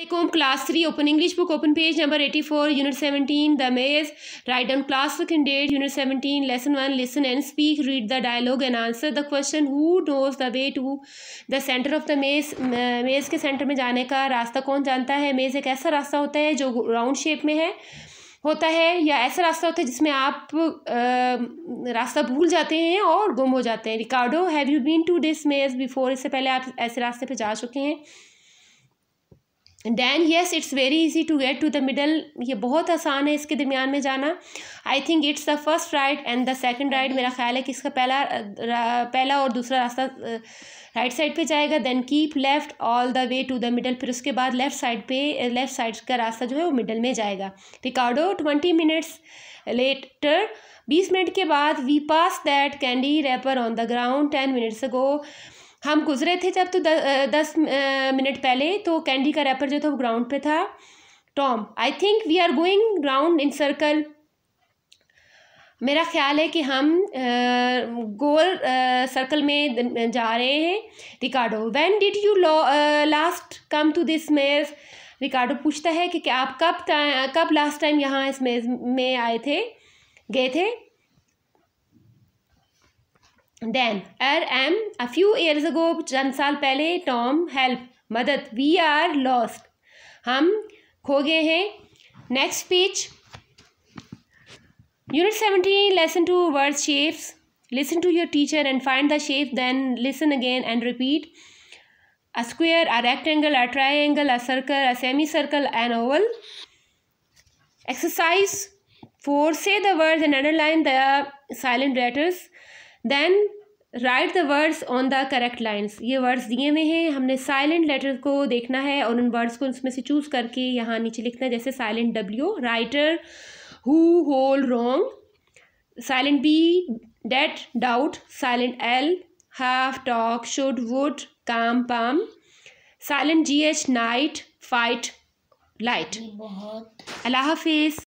Take home class 3 open English book open page number 84 unit 17 the maze write down class work and date unit 17 lesson 1 listen and speak read the dialogue and answer the question who knows the way to the center of the maze maze के center में जाने का रास्ता कौन जानता है maze एक ऐसा रास्ता होता है जो round shape में है होता है या ऐसा रास्ता होता है जिसमें आप आ, रास्ता भूल जाते हैं और गुम हो जाते हैं Ricardo have you been to this maze before इससे पहले आप ऐसे रास्ते पे जा चुके हैं Dan yes it's very easy to get to the middle ये बहुत आसान है इसके दरमियान में जाना I think it's the first right and the second right मेरा ख्याल है कि इसका पहला पहला और दूसरा रास्ता राइट साइड पे जाएगा then keep left all the way to the middle फिर उसके बाद लेफ़्ट साइड पे लेफ़्ट साइड का रास्ता जो है वो मिडल में जाएगा रिकार्डो ट्वेंटी मिनट्स लेटर बीस मिनट के बाद we pass that candy wrapper on the ground ten minutes go हम गुजरे थे जब तो द, दस मिनट पहले तो कैंडी का रैपर जो था वो ग्राउंड पे था Tom I think we are going round in circle मेरा ख्याल है कि हम गोल सर्कल में जा रहे हैं Ricardo when did you last come to this maze Ricardo पूछता है कि, कि आप कब कब लास्ट टाइम यहाँ इस मेज में आए थे गए थे then er um a few years ago चंद साल पहले टॉम हेल्प मदद वी आर लॉस्ट हम खो गए हैं next speech unit seventy lesson two word shapes listen to your teacher and find the shape then listen again and repeat a square a rectangle a triangle a circle a semicircle an oval exercise four say the word and underline the silent letters then right the words on the correct lines ये words दिए हुए हैं हमने silent letter को देखना है और उन वर्ड्स को उसमें से चूज़ करके यहाँ नीचे लिखना है जैसे silent W writer who whole wrong silent B debt doubt silent L half talk should would calm palm silent G H night fight light अल्लाह हाफिज़